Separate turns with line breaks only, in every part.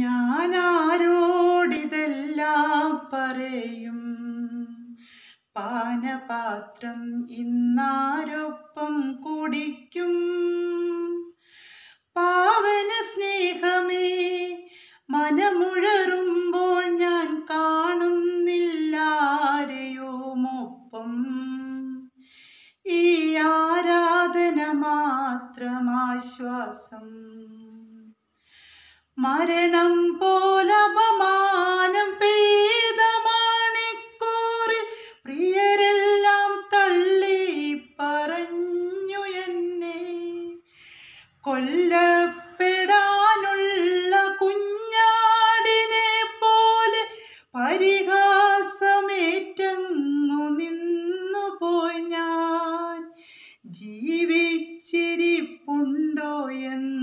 ഞാനാരോടിതെല്ലാം പറയും പാനപാത്രം ഇന്നാരൊപ്പം കുടിക്കും പാവന സ്നേഹമേ മനമുഴറുമ്പോൾ ഞാൻ കാണുന്നില്ലാരെയോമൊപ്പം ഈ ആരാധന മാത്രമാശ്വാസം മരണം പോലപമാനം പെയ്ത മാണിക്കൂറിൽ പ്രിയരെല്ലാം തള്ളി പറഞ്ഞു എന്നെ കൊല്ലപ്പെടാനുള്ള കുഞ്ഞാടിനെ പോലെ പരിഹാസമേറ്റങ്ങു പോയി ഞാൻ ജീവിച്ചിരിപ്പുണ്ടോ എന്ന്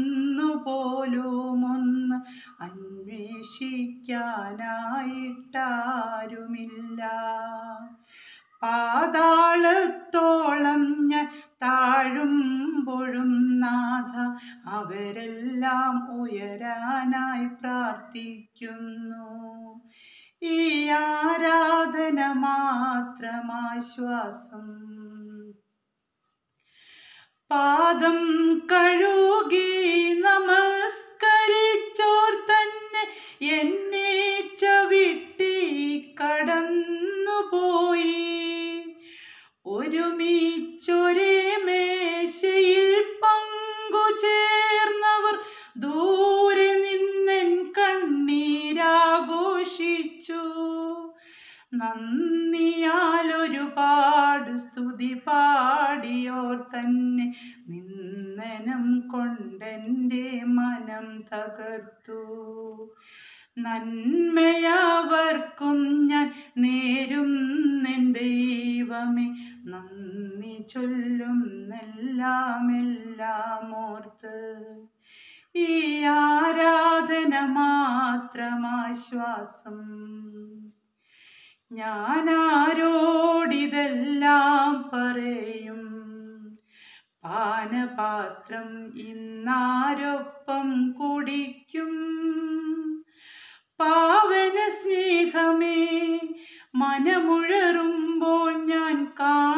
അന്വേഷിക്കാനായിട്ടാരുമില്ല പാതാളത്തോളം ഞാൻ താഴുമ്പോഴും നാഥ അവരെല്ലാം ഉയരാനായി പ്രാർത്ഥിക്കുന്നു ഈ ആരാധന മാത്രമാശ്വാസം പാദം നന്ദിയാലൊരുപാട് സ്തുതി പാടിയോർ തന്നെ നിന്ദനം കൊണ്ടെൻ്റെ മനം തകർത്തു നന്മയാവർക്കും ഞാൻ നേരും നിന്റെ ദൈവമേ നന്ദി ചൊല്ലും എല്ലാം എല്ലാം ഓർത്ത് ഈ ആരാധന മാത്രമാശ്വാസം ഞാനാരോടിതെല്ലാം പറയും പാനപാത്രം ഇന്നാരൊപ്പം കുടിക്കും പാവന സ്നേഹമേ മനമുഴറുമ്പോൾ ഞാൻ കാണും